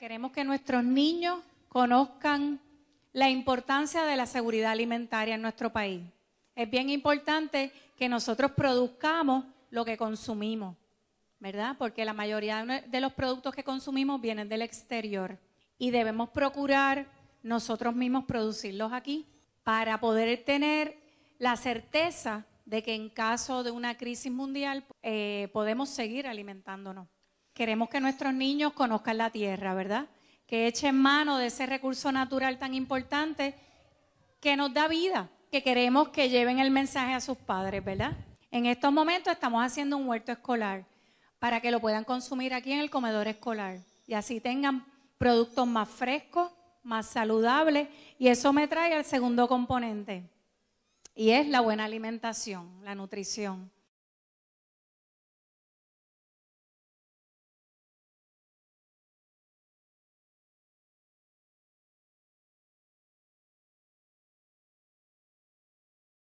Queremos que nuestros niños conozcan la importancia de la seguridad alimentaria en nuestro país. Es bien importante que nosotros produzcamos lo que consumimos, ¿verdad? Porque la mayoría de los productos que consumimos vienen del exterior y debemos procurar nosotros mismos producirlos aquí para poder tener la certeza de que en caso de una crisis mundial eh, podemos seguir alimentándonos. Queremos que nuestros niños conozcan la tierra, ¿verdad? Que echen mano de ese recurso natural tan importante que nos da vida, que queremos que lleven el mensaje a sus padres, ¿verdad? En estos momentos estamos haciendo un huerto escolar para que lo puedan consumir aquí en el comedor escolar y así tengan productos más frescos, más saludables y eso me trae al segundo componente y es la buena alimentación, la nutrición.